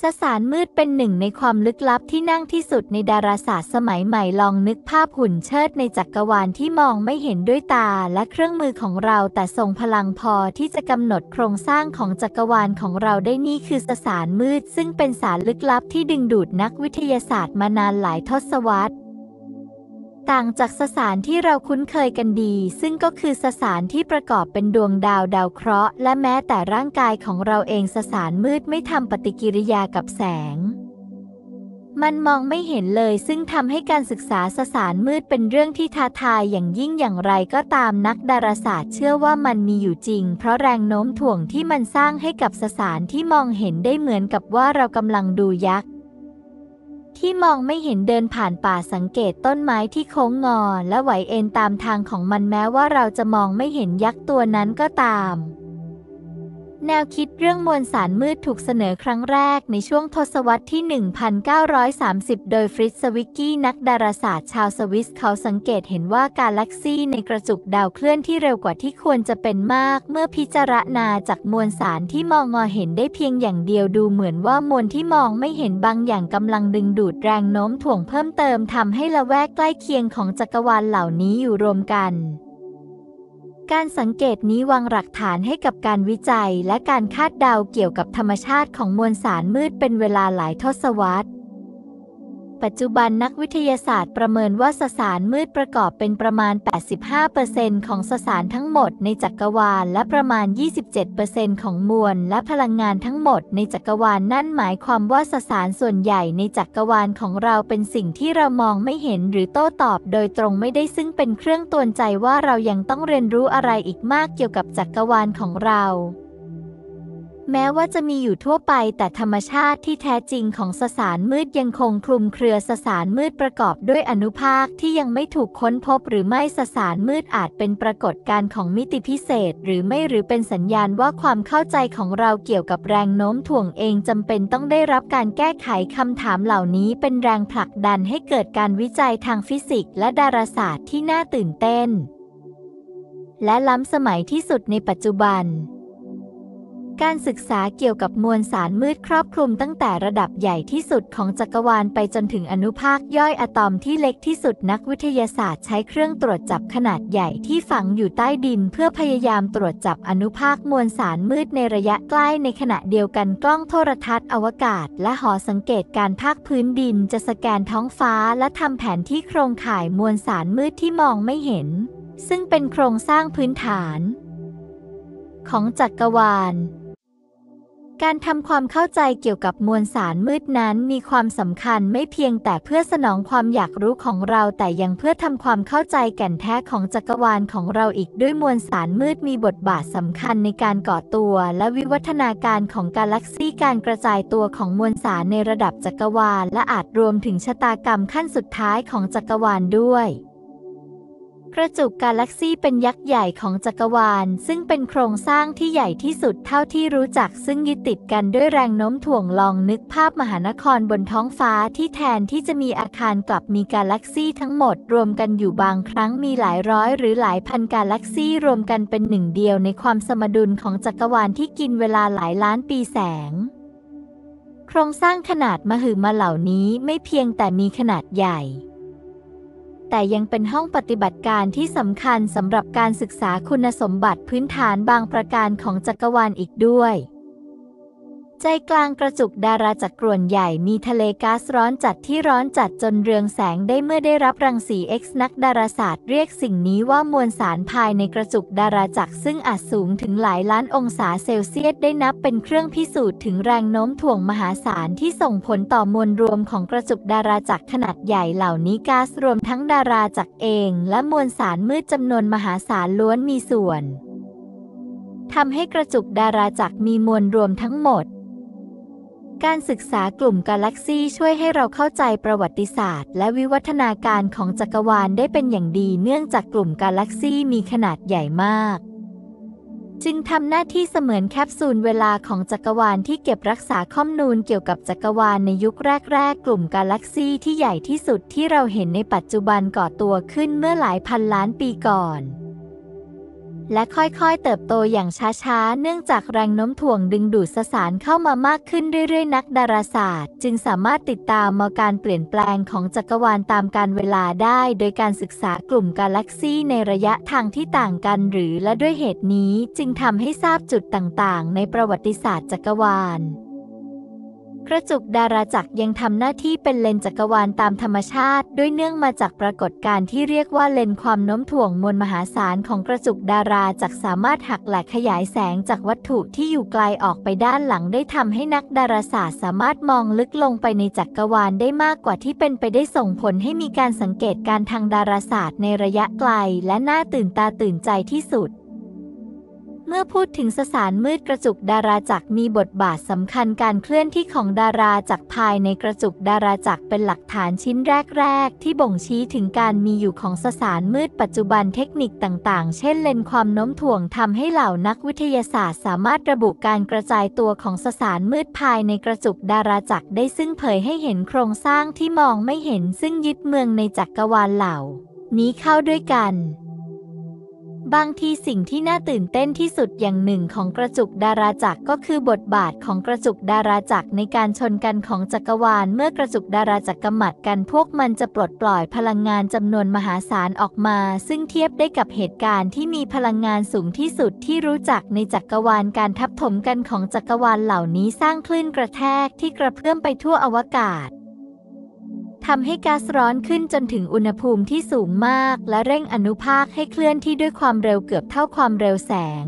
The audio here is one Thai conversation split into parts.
สสารมืดเป็นหนึ่งในความลึกลับที่นั่งที่สุดในดาราศาสตร์สมัยใหม่ลองนึกภาพหุ่นเชิดในจักกรวาลที่มองไม่เห็นด้วยตาและเครื่องมือของเราแต่ทรงพลังพอที่จะกำหนดโครงสร้างของจักกรวาลของเราได้นี่คือสสารมืด ซึ่งเป็นสารลึกลับที่ดึงดูดนักวิทยาศาสตร์ มานานหลายทศวรรษต่างจากสสารที่เราคุ้นเคยกันดี ซึ่งก็คือสสารที่ประกอบเป็นดวงดาวดาวเคราะห์ และแม้แต่ร่างกายของเราเองสสารมืดไม่ทำปฏิกิริยากับแสง มันมองไม่เห็นเลยซึ่งทำให้การศึกษาสสารมืดเป็นเรื่องที่ท้าทาย อย่างยิ่งอย่างไรก็ตามนักดาราศาสตร์ เชื่อว่ามันมีอยู่จริง เพราะแรงโน้มถ่วงที่มันสร้างให้กับสสารที่มองเห็นได้เหมือนกับว่าเรากำลังดูยักษที่มองไม่เห็นเดินผ่านป่าสังเกตต้นไม้ที่โค้งงอและไหวเอ็นตามทางของมันแม้ว่าเราจะมองไม่เห็นยักษ์ตัวนั้นก็ตามแนวคิดเรื่องมวลสารมืดถูกเสนอครั้งแรกในช่วงทศวรรษที่ 1930 โดยฟริตซวิกกี้นักดาราศาสตร์ชาวสวิส เขาสังเกตเห็นว่ากาแล็กซีในกระจุกดาวเคลื่อนที่เร็วกว่าที่ควรจะเป็นมาก เมื่อพิจารณาจากมวลสารที่มองงอเห็นได้เพียงอย่างเดียวดูเหมือนว่ามวลที่มองไม่เห็นบางอย่างกำลังดึงดูดแรงโน้มถ่วงเพิ่มเติมทำให้ละแวกใกล้เคียงของจักรวาลเหล่านี้อยู่รวมกันการสังเกตนี้วางหลักฐานให้กับการวิจัยและการคาดเดาเกี่ยวกับธรรมชาติของมวลสารมืดเป็นเวลาหลายทศวรรษปัจจุบันนักวิทยาศาสตร์ ประเมินว่าสสารมืดประกอบเป็นประมาณ 85%ของสสารทั้งหมดในจักรวาล และประมาณ27%ของมวล และพลังงานทั้งหมดในจักรวาลนั่นหมายความว่าสสารส่วนใหญ่ในจักรวาลของเราเป็นสิ่งที่เรามองไม่เห็นหรือโต้ตอบโดยตรงไม่ได้ซึ่งเป็นเครื่องตวนใจว่าเรายังต้องเรียนรู้อะไรอีกมากเกี่ยวกับจักรวาลของเราแม้ว่าจะมีอยู่ทั่วไปแต่ธรรมชาติที่แท้จริงของสสารมืดยังคงคลุมเครือสสารมืดประกอบด้วยอนุภาคที่ยังไม่ถูกค้นพบหรือไม่สสารมืดอาจเป็นปรากฏการณ์ของมิติพิเศษ หรือไม่หรือเป็นสัญญาณว่าความเข้าใจของเราเกี่ยวกับแรงโน้มถ่วงเองจำเป็นต้องได้รับการแก้ไขคำถามเหล่านี้ เป็นแรงผลักดันให้เกิดการวิจัยทางฟิสิกส์และดาราศาสตร์ที่น่าตื่นเต้น และล้ำสมัยที่สุดในปัจจุบันการศึกษาเกี่ยวกับมวลสารมืดครอบคลุมตั้งแต่ระดับใหญ่ที่สุดของจักรวาลไปจนถึงอนุภาคย่อยอะตอมที่เล็กที่สุดนักวิทยาศาสตร์ใช้เครื่องตรวจจับขนาดใหญ่ที่ฝังอยู่ใต้ดินเพื่อพยายามตรวจจับอนุภาคมวลสารมืดในระยะใกล้ในขณะเดียวกันกล้องโทรทัศน์อวกาศและหอสังเกตการภาคพื้นดินจะสแกนท้องฟ้าและทำแผนที่โครงข่ายมวลสารมืดที่มองไม่เห็น ซึ่งเป็นโครงสร้างพื้นฐานของจักรวาลการทำความเข้าใจเกี่ยวกับมวลสารมืดนั้นมีความสำคัญไม่เพียงแต่เพื่อสนองความอยากรู้ของเรา แต่ยังเพื่อทำความเข้าใจแก่นแท้ของจักรวาลของเราอีกด้วยมวลสารมืดมีบทบาทสำคัญในการก่อตัวและวิวัฒนาการของกาแล็กซีการกระจายตัวของมวลสารในระดับจักรวาลและอาจรวมถึงชะตากรรมขั้นสุดท้ายของจักรวาลด้วยกระจุกกาแล็กซี่เป็นยักษ์ใหญ่ของจักรวาล ซึ่งเป็นโครงสร้างที่ใหญ่ที่สุดเท่าที่รู้จัก ซึ่งยึดติดกันด้วยแรงโน้มถ่วงลองนึกภาพมหานครบนท้องฟ้าที่แทนที่จะมีอาคารกลับมีกาแล็กซี่ทั้งหมด รวมกันอยู่บางครั้งมีหลายร้อย หรือหลายพันกาแล็กซี่รวมกันเป็นหนึ่งเดียวในความสมดุลของจักรวาลที่กินเวลาหลายล้านปีแสง โครงสร้างขนาดมหึมาเหล่านี้ไม่เพียงแต่มีขนาดใหญ่แต่ยังเป็นห้องปฏิบัติการที่สำคัญสำหรับการศึกษาคุณสมบัติพื้นฐานบางประการของจักรวาลอีกด้วยใจกลางกระจุกดาราจักรวนใหญ่ มีทะเลก๊าซร้อนจัดที่ร้อนจัดจนเรืองแสงได้เมื่อได้รับรังสี X นักดาราศาสตร์ เรียกสิ่งนี้ว่ามวลสารภายในกระจุกดาราจักรซึ่งอาจสูงถึงหลายล้านองศาเซลเซียส ได้นับเป็นเครื่องพิสูจน์ถึงแรงโน้มถ่วงมหาศาลที่ส่งผลต่อมวลรวมของกระจุกดาราจักรขนาดใหญ่เหล่านี้ก๊าซรวมทั้งดาราจักรเอง และมวลสารมืดจำนวนมหาศาลล้วนมีส่วนทำให้กระจุกดาราจักรมีมวลรวมทั้งหมดการศึกษากลุ่มกาแล็กซีช่วยให้เราเข้าใจประวัติศาสตร์ และวิวัฒนาการของจักรวาลได้เป็นอย่างดี เนื่องจากกลุ่มกาแล็กซีมีขนาดใหญ่มาก จึงทำหน้าที่เสมือนแคปซูลเวลาของจักรวาลที่เก็บรักษาข้อมูลเกี่ยวกับจักรวาลในยุคแรก ๆ กลุ่มกาแล็กซีที่ใหญ่ที่สุดที่เราเห็นในปัจจุบันก่อตัวขึ้นเมื่อหลายพันล้านปีก่อนและค่อย ๆ เติบโตอย่างช้าๆ เนื่องจากแรงโน้มถ่วงดึงดูดสสารเข้ามามากขึ้นเรื่อย ๆ นักดาราศาสตร์ จึงสามารถติดตามมาการเปลี่ยนแปลงของจักรวาลตามการเวลาได้ โดยการศึกษากลุ่มกาแล็กซีในระยะทางที่ต่างกันหรือและด้วยเหตุนี้ จึงทำให้ทราบจุดต่างๆ ในประวัติศาสตร์จักรวาลกระจุกดาราจักรยังทำหน้าที่เป็นเลนจักรวาลตามธรรมชาติด้วยเนื่องมาจากปรากฏการณ์ที่เรียกว่าเลนความโน้มถ่วงมวลมหาศาลของกระจุกดาราจักรสามารถหักแหลกขยายแสงจากวัตถุที่อยู่ไกลออกไปด้านหลังได้ทำให้นักดาราศาสตร์สามารถมองลึกลงไปในจักรวาลได้มากกว่าที่เป็นไปได้ส่งผลให้มีการสังเกตการทางดาราศาสตร์ในระยะไกลและน่าตื่นตาตื่นใจที่สุดเมื่อพูดถึงสสารมืดกระจุกดาราจักรมีบทบาทสำคัญการเคลื่อนที่ของดาราจักรภายในกระจุกดาราจักรเป็นหลักฐานชิ้นแรกๆที่บ่งชี้ถึงการมีอยู่ของสสารมืดปัจจุบันเทคนิคต่างๆเช่นเลนความโน้มถ่วงทำให้เหล่านักวิทยาศาสตร์สามารถระบุการกระจายตัวของสสารมืดภายในกระจุกดาราจักรได้ซึ่งเผยให้เห็นโครงสร้างที่มองไม่เห็นซึ่งยึดเมืองในจักรวาลเหล่านี้เข้าด้วยกันบางทีสิ่งที่น่าตื่นเต้นที่สุดอย่างหนึ่งของกระจุกดาราจักรก็คือบทบาทของกระจุกดาราจักรในการชนกันของจักรวาล เมื่อกระจุกดาราจักรกำหมัดกันพวกมันจะปลดปล่อยพลังงานจำนวนมหาศาลออกมา ซึ่งเทียบได้กับเหตุการณ์ที่มีพลังงานสูงที่สุดที่รู้จักในจักรวาลการทับถมกันของจักรวาลเหล่านี้สร้างคลื่นกระแทกที่กระเพื่อมไปทั่วอวกาศทำให้ก๊าซร้อนขึ้นจนถึงอุณหภูมิที่สูงมาก และเร่งอนุภาคให้เคลื่อนที่ด้วยความเร็วเกือบเท่าความเร็วแสง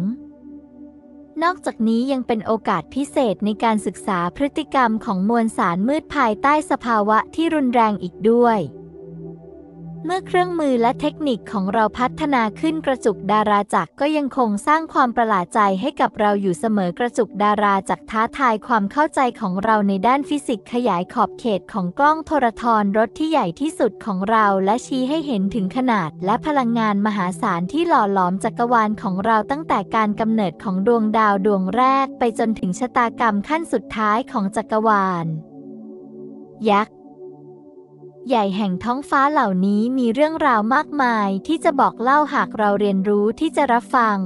นอกจากนี้ยังเป็นโอกาสพิเศษในการศึกษาพฤติกรรมของมวลสารมืดภายใต้สภาวะที่รุนแรงอีกด้วยเมื่อเครื่องมือและเทคนิคของเราพัฒนาขึ้นกระจุกดาราจักรก็ยังคงสร้างความประหลาดใจให้กับเราอยู่เสมอกระจุกดาราจักรท้าทายความเข้าใจของเราในด้านฟิสิกส์ขยายขอบเขตของกล้องโทรทรรถที่ใหญ่ที่สุดของเราและชี้ให้เห็นถึงขนาดและพลังงานมหาศาลที่หล่อหลอมจักรวาลของเราตั้งแต่การกำเนิดของดวงดาวดวงแรก ไปจนถึงชะตากรรมขั้นสุดท้ายของจักรวาล ยักษ์ใหญ่แห่งท้องฟ้าเหล่านี้มีเรื่องราวมากมายที่จะบอกเล่าหากเราเรียนรู้ที่จะรับฟัง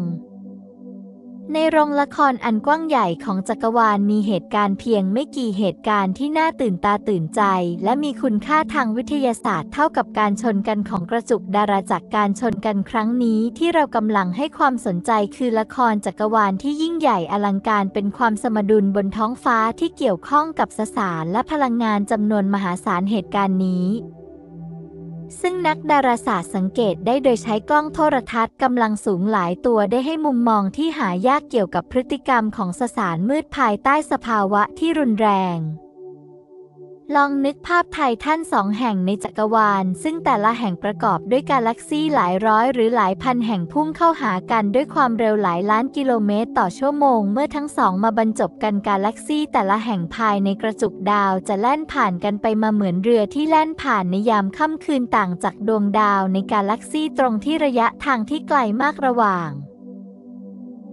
ในโรงละครอันกว้างใหญ่ของจักรวาลมีเหตุการณ์เพียงไม่กี่เหตุการณ์ที่น่าตื่นตาตื่นใจและมีคุณค่าทางวิทยาศาสตร์เท่ากับการชนกันของกระจุกดาราจากการชนกันครั้งนี้ที่เรากำลังให้ความสนใจคือละครจักรวาลที่ยิ่งใหญ่อลังการเป็นความสมดุลบนท้องฟ้าที่เกี่ยวข้องกับสสารและพลังงานจำนวนมหาศาลเหตุการณ์นี้ซึ่งนักดาราศาสตร์สังเกตได้โดยใช้กล้องโทรทัศน์กำลังสูงหลายตัวได้ให้มุมมองที่หายากเกี่ยวกับพฤติกรรมของสสารมืดภายใต้สภาวะที่รุนแรงลองนึกภาพไททันสองแห่งในจักรวาล ซึ่งแต่ละแห่งประกอบด้วยกาแล็กซี่หลายร้อยหรือหลายพันแห่งพุ่งเข้าหากันด้วยความเร็วหลายล้านกิโลเมตรต่อชั่วโมงเมื่อทั้งสองมาบรรจบกันกาแล็กซี่แต่ละแห่งภายในกระจุกดาวจะแล่นผ่านกันไปมาเหมือนเรือที่แล่นผ่านในยามค่ำคืนต่างจากดวงดาวในกาแล็กซี่ตรงที่ระยะทางที่ไกลมากระหว่าง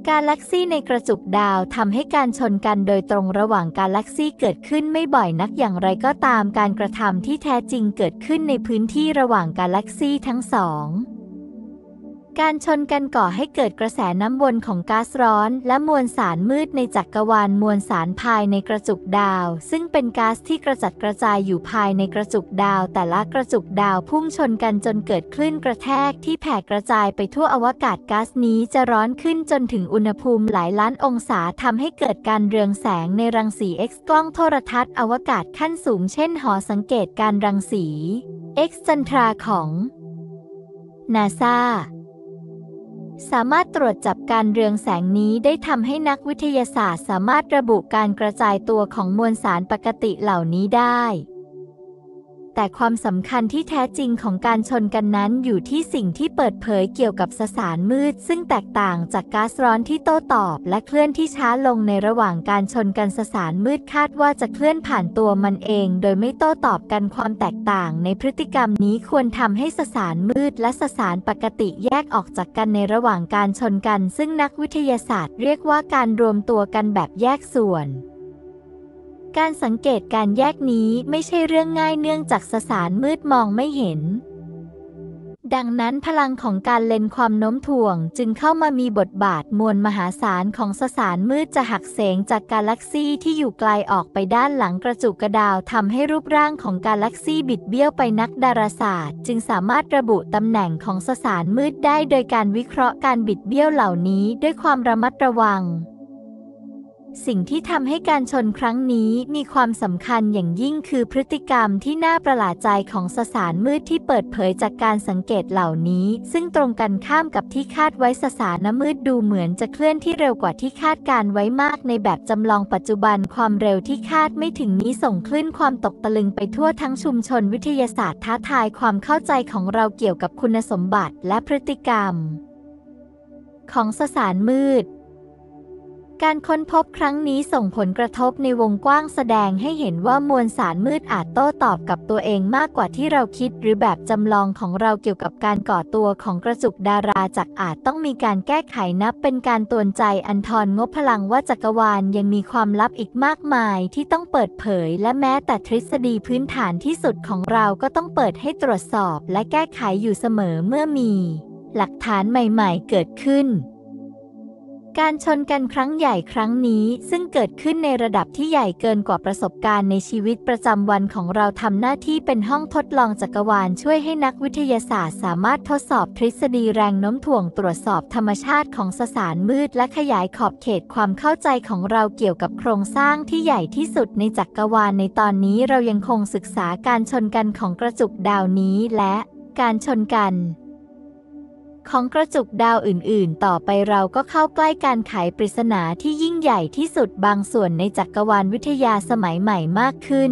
กาแล็กซี่ในกระจุกดาวทำให้การชนกันโดยตรงระหว่างกาแล็กซี่เกิดขึ้นไม่บ่อยนักอย่างไรก็ตามการกระทำที่แท้จริงเกิดขึ้นในพื้นที่ระหว่างกาแล็กซี่ทั้งสองการชนกันก่อให้เกิดกระแสน้ำวนของก๊าซร้อน และมวลสารมืดในจักกรวาลมวลสารภายในกระจุกดาว ซึ่งเป็นก๊าซที่กระจัดกระจายอยู่ภายในกระจุกดาว แต่ละกระจุกดาวพุ่งชนกันจนเกิดคลื่นกระแทกที่แผ่กระจายไปทั่วอวกาศก๊าซนี้จะร้อนขึ้นจนถึงอุณหภูมิหลายล้านองศาทำให้เกิดการเรืองแสงในรังสี X กล้องโทรทัศน์อวกาศขั้นสูงเช่น หอสังเกตการรังสี X จันทราของนาซาสามารถตรวจจับการเรืองแสงนี้ได้ทำให้นักวิทยาศาสตร์สามารถระบุการกระจายตัวของมวลสารปกติเหล่านี้ได้แต่ความสำคัญที่แท้จริงของการชนกันนั้นอยู่ที่สิ่งที่เปิดเผยเกี่ยวกับสสารมืด ซึ่งแตกต่างจากก๊าซร้อนที่โต้ตอบ และเคลื่อนที่ช้าลงในระหว่างการชนกันสสารมืดคาดว่าจะเคลื่อนผ่านตัวมันเอง โดยไม่โต้ตอบกันความแตกต่าง ในพฤติกรรมนี้ควรทำให้สสารมืดและสสารปกติแยกออกจากกันในระหว่างการชนกัน ซึ่งนักวิทยาศาสตร์เรียกว่าการรวมตัวกันแบบแยกส่วนการสังเกตการแยกนี้ไม่ใช่เรื่องง่ายเนื่องจากสสารมืดมองไม่เห็น ดังนั้นพลังของการเล็นความโน้มถ่วงจึงเข้ามามีบทบาทมวลมหาศาลของสสารมืดจะหักเสงจากกาแล็กซี่ที่อยู่ไกลออกไปด้านหลังกระจุกกระดาวทำให้รูปร่างของกาแล็กซี่บิดเบี้ยวไปนักดาราศาสตร์จึงสามารถระบุตำแหน่งของสสารมืดได้โดยการวิเคราะห์การบิดเบี้ยวเหล่านี้ด้วยความระมัดระวังสิ่งที่ทำให้การชนครั้งนี้มีความสำคัญอย่างยิ่งคือพฤติกรรมที่น่าประหลาดใจของสสารมืดที่เปิดเผยจากการสังเกตเหล่านี้ ซึ่งตรงกันข้ามกับที่คาดไว้สสารน้ำมืดดูเหมือนจะเคลื่อนที่เร็วกว่าที่คาดการไว้มากในแบบจำลองปัจจุบันความเร็วที่คาดไม่ถึงนี้ส่งคลื่นความตกตะลึงไปทั่วทั้งชุมชนวิทยาศาสตร์ท้าทายความเข้าใจของเราเกี่ยวกับคุณสมบัติและพฤติกรรม ของสสารมืดการค้นพบครั้งนี้ส่งผลกระทบในวงกว้างแสดงให้เห็นว่ามวลสารมืดอาจโต้ตอบกับตัวเองมากกว่าที่เราคิดหรือแบบจำลองของเราเกี่ยวกับการก่อตัวของกระจุกดารา จากอาจต้องมีการแก้ไขนับเป็นการตวนใจอันทอนงบพลังว่าจักรวาลยังมีความลับอีกมากมายที่ต้องเปิดเผยและแม้แต่ทฤษฎีพื้นฐานที่สุดของเราก็ต้องเปิดให้ตรวจสอบและแก้ไขอยู่เสมอเมื่อมีหลักฐานใหม่ๆ เกิดขึ้นการชนกันครั้งใหญ่ครั้งนี้ซึ่งเกิดขึ้นในระดับที่ใหญ่เกินกว่าประสบการณ์ในชีวิตประจำวันของเราทำหน้าที่เป็นห้องทดลองจักรวาลช่วยให้นักวิทยาศาสตร์สามารถทดสอบทฤษฎีแรงโน้มถ่วงตรวจสอบธรรมชาติของสสารมืดและขยายขอบเขตความเข้าใจของเราเกี่ยวกับโครงสร้างที่ใหญ่ที่สุดในจักรวาลในตอนนี้เรายังคงศึกษาการชนกันของกระจุกดาวนี้และการชนกันของกระจุกดาวอื่น ๆ ต่อไปเราก็เข้าใกล้การไขปริศนาที่ยิ่งใหญ่ที่สุดบางส่วนในจักรวาลวิทยาสมัยใหม่มากขึ้น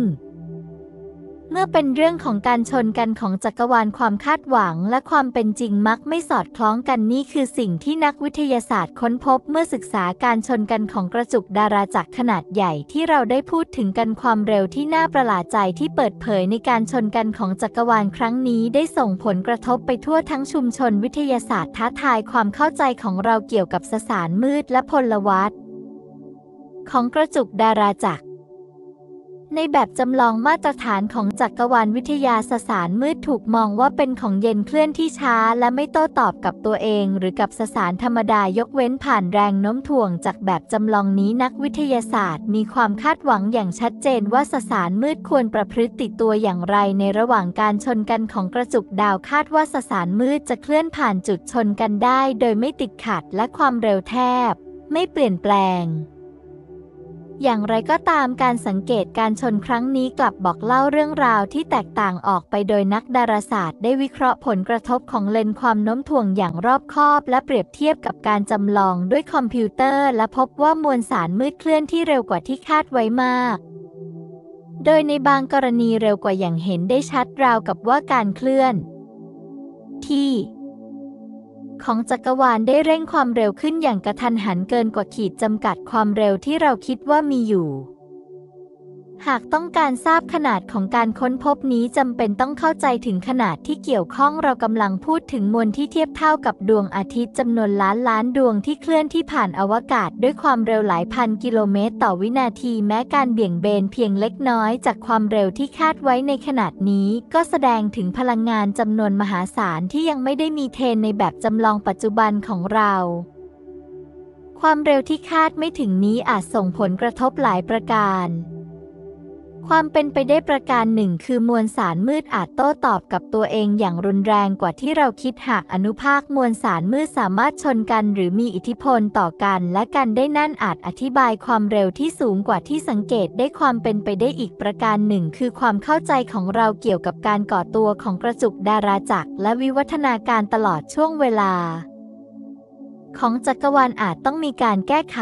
เมื่อเป็นเรื่องของการชนกันของจักรวาลความคาดหวัง และความเป็นจริงมักไม่สอดคล้องกันนี่คือสิ่งที่นักวิทยาศาสตร์ค้นพบเมื่อศึกษาการชนกันของกระจุกดาราจักรขนาดใหญ่ ที่เราได้พูดถึงกันความเร็วที่น่าประหลาดใจที่เปิดเผยในการชนกันของจักรวาลครั้งนี้ ได้ส่งผลกระทบไปทั่วทั้งชุมชนวิทยาศาสตร์ท้าทายความเข้าใจของเราเกี่ยวกับสสารมืดและพลวัตของกระจุกดาราจักรในแบบจำลองมาตรฐานของจักรวาลวิทยาสสารมืดถูกมองว่าเป็นของเย็นเคลื่อนที่ช้าและไม่โต้ตอบกับตัวเองหรือกับสสารธรรมดายกเว้นผ่านแรงโน้มถ่วงจากแบบจำลองนี้นักวิทยาศาสตร์มีความคาดหวังอย่างชัดเจนว่าสสารมืดควรประพฤติตัวอย่างไรในระหว่างการชนกันของกระจุกดาวคาดว่าสสารมืดจะเคลื่อนผ่านจุดชนกันได้โดยไม่ติดขัดและความเร็วแทบไม่เปลี่ยนแปลงอย่างไรก็ตามการสังเกตการชนครั้งนี้กลับบอกเล่าเรื่องราวที่แตกต่างออกไปโดยนักดาราศาสตร์ ได้วิเคราะห์ผลกระทบของเลนส์ความโน้มถ่วงอย่างรอบคอบและเปรียบเทียบกับการจำลองด้วยคอมพิวเตอร์ และพบว่ามวลสารมืดเคลื่อนที่เร็วกว่าที่คาดไว้มาก โดยในบางกรณีเร็วกว่าอย่างเห็นได้ชัดราวกับว่าการเคลื่อน ที่ของจักรวาลได้เร่งความเร็วขึ้นอย่างกระทันหันเกินกว่าขีดจำกัดความเร็วที่เราคิดว่ามีอยู่หากต้องการทราบขนาดของการค้นพบนี้จำเป็นต้องเข้าใจถึงขนาดที่เกี่ยวข้องเรากำลังพูดถึงมวลที่เทียบเท่ากับดวงอาทิตย์จำนวนล้านล้านดวงที่เคลื่อนที่ผ่านอวกาศ ด้วยความเร็วหลายพันกิโลเมตรต่อวินาทีแม้การเบี่ยงเบนเพียงเล็กน้อยจากความเร็วที่คาดไว้ในขนาดนี้ ก็แสดงถึงพลังงานจำนวนมหาศาลที่ยังไม่ได้มีเทนในแบบจำลองปัจจุบันของเรา ความเร็วที่คาดไม่ถึงนี้อาจส่งผลกระทบหลายประการความเป็นไปได้ประการหนึ่งคือมวลสารมืดอาจโต้ตอบกับตัวเองอย่างรุนแรงกว่าที่เราคิดหากอนุภาคมวลสารมืดสามารถชนกันหรือมีอิทธิพลต่อกันและกันได้นั่นอาจอธิบายความเร็วที่สูงกว่าที่สังเกตได้ความเป็นไปได้อีกประการหนึ่งคือความเข้าใจของเราเกี่ยวกับการก่อตัวของกระจุกดาราจักรและวิวัฒนาการตลอดช่วงเวลาของจักรวาลอาจต้องมีการแก้ไข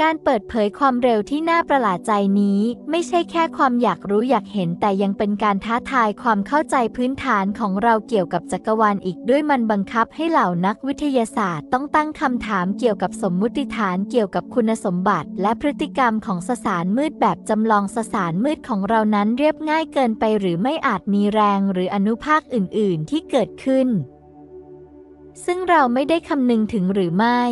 การเปิดเผยความเร็วที่น่าประหลาดใจนี้ ไม่ใช่แค่ความอยากรู้อยากเห็นแต่ยังเป็นการท้าทายความเข้าใจพื้นฐานของเราเกี่ยวกับจักรวาลอีกด้วยมันบังคับให้เหล่านักวิทยาศาสตร์ต้องตั้งคำถามเกี่ยวกับสมมุติฐานเกี่ยวกับคุณสมบัติและพฤติกรรมของสสารมืดแบบจำลองสสารมืดของเรานั้นเรียบง่ายเกินไปหรือไม่อาจมีแรงหรืออนุภาคอื่น ๆ ที่เกิดขึ้น ซึ่งเราไม่ได้คำนึงถึงหรือไม่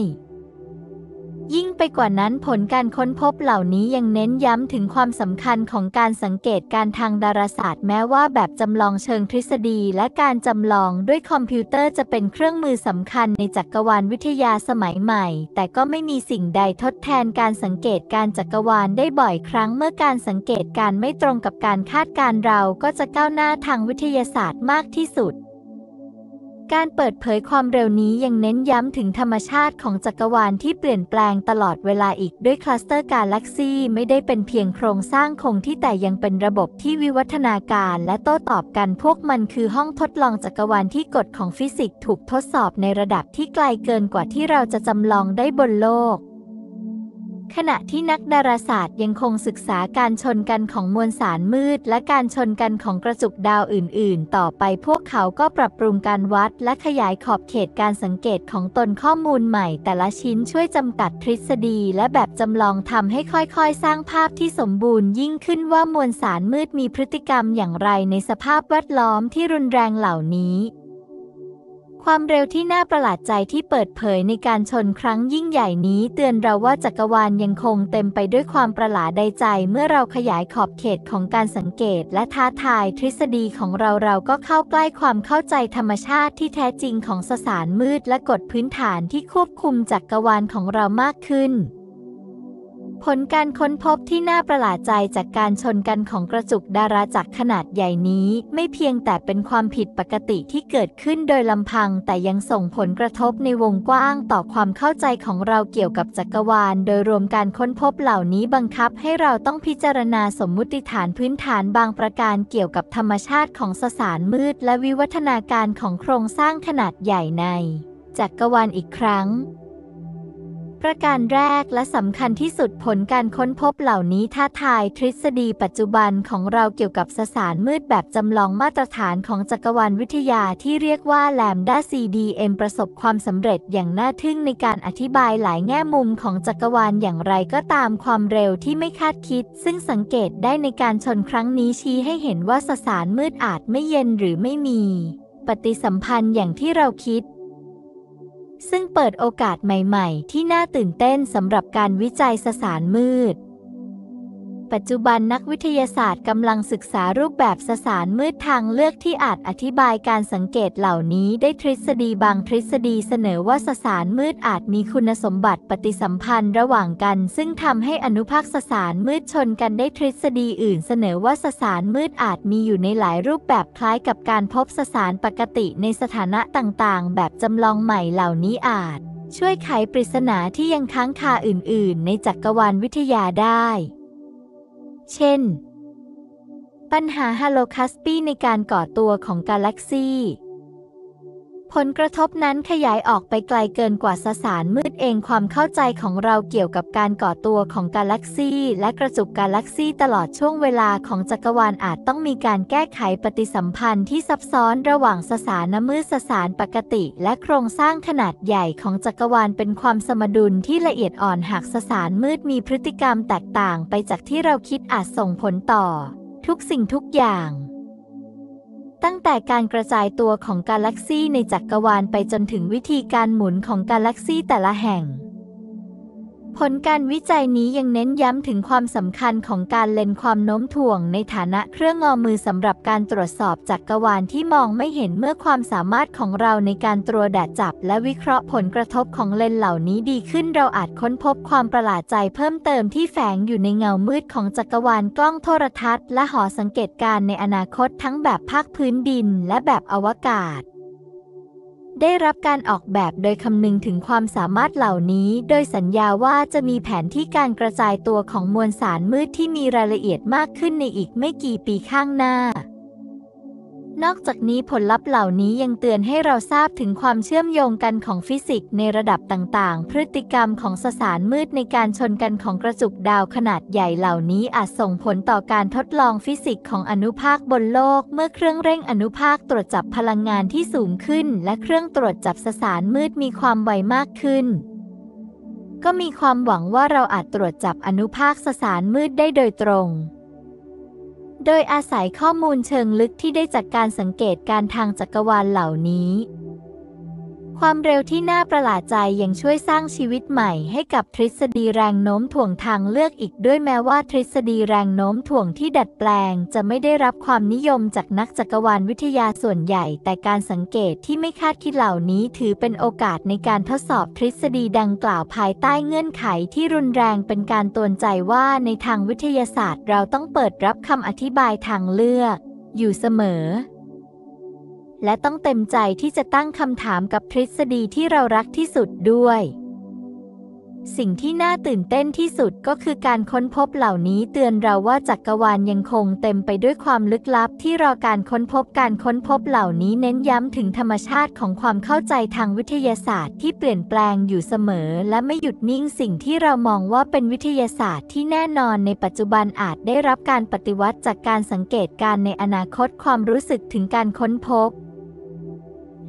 ยิ่งไปกว่านั้นผลการค้นพบเหล่านี้ยังเน้นย้ำถึงความสำคัญของการสังเกตการทางดาราศาสตร์แม้ว่าแบบจำลองเชิงทฤษฎีและการจำลองด้วยคอมพิวเตอร์จะเป็นเครื่องมือสำคัญในจักรวาลวิทยาสมัยใหม่ แต่ก็ไม่มีสิ่งใดทดแทนการสังเกตการจักรวาลได้บ่อยครั้งเมื่อการสังเกตการไม่ตรงกับการคาดการเราก็จะก้าวหน้าทางวิทยาศาสตร์มากที่สุดการเปิดเผยความเร็วนี้ยังเน้นย้ำถึงธรรมชาติของจักรวาลที่เปลี่ยนแปลงตลอดเวลาอีกด้วยคลัสเตอร์กาแล็กซีไม่ได้เป็นเพียงโครงสร้างคงที่แต่ยังเป็นระบบที่วิวัฒนาการและโต้ตอบกันพวกมันคือห้องทดลองจักรวาลที่กฎของฟิสิกส์ถูกทดสอบในระดับที่ไกลเกินกว่าที่เราจะจำลองได้บนโลกขณะที่นักดาราศาสตร์ยังคงศึกษาการชนกันของมวลสารมืดและการชนกันของกระจุกดาวอื่น ๆ ต่อไปพวกเขาก็ปรับปรุงการวัดและขยายขอบเขตการสังเกตของตนข้อมูลใหม่แต่ละชิ้นช่วยจำกัดทฤษฎีและแบบจำลองทำให้ค่อยๆ สร้างภาพที่สมบูรณ์ยิ่งขึ้นว่ามวลสารมืดมีพฤติกรรมอย่างไรในสภาพแวดล้อมที่รุนแรงเหล่านี้ความเร็วที่น่าประหลาดใจที่เปิดเผยในการชนครั้งยิ่งใหญ่นี้เตือนเราว่าจักรวาลยังคงเต็มไปด้วยความประหลาดใดใจเมื่อเราขยายขอบเขตของการสังเกตและท้าทายทฤษฎีของเราเราก็เข้าใกล้ความเข้าใจธรรมชาติที่แท้จริงของสสารมืดและกฎพื้นฐานที่ควบคุมจักรวาลของเรามากขึ้นผลการค้นพบที่น่าประหลาดใจจากการชนกันของกระจุกดาราจักรขนาดใหญ่นี้ ไม่เพียงแต่เป็นความผิดปกติที่เกิดขึ้นโดยลำพัง แต่ยังส่งผลกระทบในวงกว้างต่อความเข้าใจของเราเกี่ยวกับจักรวาล โดยรวมการค้นพบเหล่านี้บังคับให้เราต้องพิจารณาสมมุติฐานพื้นฐานบางประการเกี่ยวกับธรรมชาติของสสารมืดและวิวัฒนาการของโครงสร้างขนาดใหญ่ในจักรวาลอีกครั้งประการแรกและสำคัญที่สุดผลการค้นพบเหล่านี้ท้าทายทฤษฎีปัจจุบันของเราเกี่ยวกับสสารมืดแบบจำลองมาตรฐานของจักรวาลวิทยาที่เรียกว่าแลมด้า CDM ประสบความสำเร็จอย่างน่าทึ่งในการอธิบายหลายแง่มุมของจักรวาลอย่างไรก็ตามความเร็วที่ไม่คาดคิดซึ่งสังเกตได้ในการชนครั้งนี้ชี้ให้เห็นว่าสสารมืดอาจไม่เย็นหรือไม่มี ปฏิสัมพันธ์อย่างที่เราคิดซึ่งเปิดโอกาสใหม่ๆ ที่น่าตื่นเต้นสำหรับการวิจัยสสารมืดปัจจุบันนักวิทยาศาสตร์กำลังศึกษารูปแบบสสารมืดทางเลือกที่อาจอธิบายการสังเกตเหล่านี้ได้ทฤษฎีบางทฤษฎีเสนอว่าสสารมืดอาจมีคุณสมบัติปฏิสัมพันธ์ระหว่างกัน ซึ่งทำให้อนุภาคสสารมืดชนกันได้ทฤษฎีอื่น เสนอว่าสสารมืดอาจมีอยู่ในหลายรูปแบบคล้ายกับการพบสสารปกติในสถานะต่าง ๆ แบบจำลองใหม่เหล่านี้อาจ ช่วยไขปริศนาที่ยังค้างคาอื่น ๆ ในจักรวาลวิทยาได้เช่น ปัญหาฮาโลคัสปีในการก่อตัวของกาแล็กซี่ผลกระทบนั้นขยายออกไปไกลเกินกว่าสสารมืดเองความเข้าใจของเราเกี่ยวกับการก่อตัวของกาแล็กซี และกระจุกกาแล็กซีตลอดช่วงเวลาของจักรวาลอาจต้องมีการแก้ไขปฏิสัมพันธ์ที่ซับซ้อนระหว่างสสารมืดสสารปกติ และโครงสร้างขนาดใหญ่ของจักรวาลเป็นความสมดุลที่ละเอียดอ่อนหากสสารมืดมีพฤติกรรมแตกต่างไปจากที่เราคิดอาจส่งผลต่อ ทุกสิ่งทุกอย่างตั้งแต่การกระจายตัวของกาแล็กซีในจักกรวาลไปจนถึงวิธีการหมุนของกาแล็กซีแต่ละแห่งผลการวิจัยนี้ยังเน้นย้ำถึงความสำคัญของการเลนความโน้มถ่วงในฐานะเครื่องงอมือสำหรับการตรวจสอบจักกรวาลที่มองไม่เห็นเมื่อความสามารถของเราในการตรวจดจับและวิเคราะห์ผลกระทบของเลนเหล่านี้ดีขึ้นเราอาจค้นพบความประหลาดใจเพิ่มเติมที่แฝงอยู่ในเงามืดของจักรวาลกล้องโทรทัศน์และหอสังเกตการในอนาคตทั้งแบบภาคพื้นดินและแบบอวกาศได้รับการออกแบบโดยคำนึงถึงความสามารถเหล่านี้ โดยสัญญาว่าจะมีแผนที่การกระจายตัวของมวลสารมืดที่มีรายละเอียดมากขึ้นในอีกไม่กี่ปีข้างหน้านอกจากนี้ผลลัพธ์เหล่านี้ยังเตือนให้เราทราบถึงความเชื่อมโยงกันของฟิสิกส์ในระดับต่าง ๆ พฤติกรรมของสสารมืดในการชนกันของกระจุกดาวขนาดใหญ่เหล่านี้ อาจส่งผลต่อการทดลองฟิสิกส์ของอนุภาคบนโลก เมื่อเครื่องเร่งอนุภาคตรวจจับพลังงานที่สูงขึ้น และเครื่องตรวจจับสสารมืดมีความไวมากขึ้น ก็มีความหวังว่าเราอาจตรวจจับอนุภาคสสารมืดได้โดยตรงโดยอาศัยข้อมูลเชิงลึกที่ได้จากการสังเกตการทางจักรวาลเหล่านี้ความเร็วที่น่าประหลาดใจยังช่วยสร้างชีวิตใหม่ ให้กับทฤษฎีแรงโน้มถ่วงทางเลือกอีกด้วยแม้ว่าทฤษฎีแรงโน้มถ่วงที่ดัดแปลงจะไม่ได้รับความนิยมจากนักจักรวาลวิทยาส่วนใหญ่ แต่การสังเกตที่ไม่คาดคิดเหล่านี้ถือเป็นโอกาสในการทดสอบทฤษฎีดังกล่าวภายใต้เงื่อนไขที่รุนแรงเป็นการตวนใจว่าในทางวิทยาศาสตร์ เราต้องเปิดรับคำอธิบายทางเลือก อยู่เสมอและต้องเต็มใจที่จะตั้งคำถามกับทฤษฎีที่เรารักที่สุดด้วย สิ่งที่น่าตื่นเต้นที่สุดก็คือการค้นพบเหล่านี้เตือนเราว่าจักรวาลยังคงเต็มไปด้วยความลึกลับที่รอการค้นพบ การค้นพบเหล่านี้เน้นย้ำถึงธรรมชาติของความเข้าใจทางวิทยาศาสตร์ ที่เปลี่ยนแปลงอยู่เสมอ และไม่หยุดนิ่งสิ่งที่เรามองว่าเป็นวิทยาศาสตร์ที่แน่นอน ในปัจจุบันอาจได้รับการปฏิวัติจากการสังเกตการในอนาคตความรู้สึกถึงการค้นพบ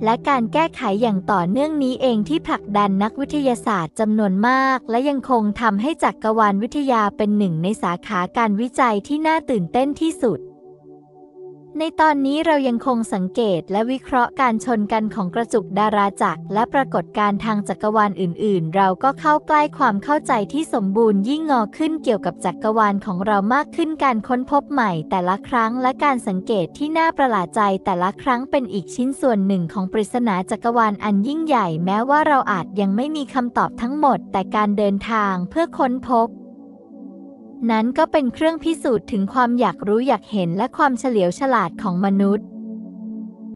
และการแก้ไขอย่างต่อเนื่องนี้เองที่ผลักดันนักวิทยาศาสตร์จำนวนมากและยังคงทำให้จักกรวาลวิทยาเป็นหนึ่งในสาขาการวิจัยที่น่าตื่นเต้นที่สุดในตอนนี้เรายังคงสังเกตและวิเคราะห์การชนกันของกระจุกดาราจักร และปรากฏการทางจักรวาลอื่นๆ เราก็เข้าใกล้ความเข้าใจที่สมบูรณ์ยิ่งงอขึ้นเกี่ยวกับจักรวาลของเรามากขึ้นการค้นพบใหม่แต่ละครั้ง และการสังเกตที่น่าประหลาดใจแต่ละครั้งเป็นอีกชิ้นส่วนหนึ่งของปริศนาจักรวาลอันยิ่งใหญ่ แม้ว่าเราอาจยังไม่มีคำตอบทั้งหมด แต่การเดินทางเพื่อค้นพบนั้นก็เป็นเครื่องพิสูจน์ถึงความอยากรู้อยากเห็นและความเฉลียวฉลาดของมนุษย์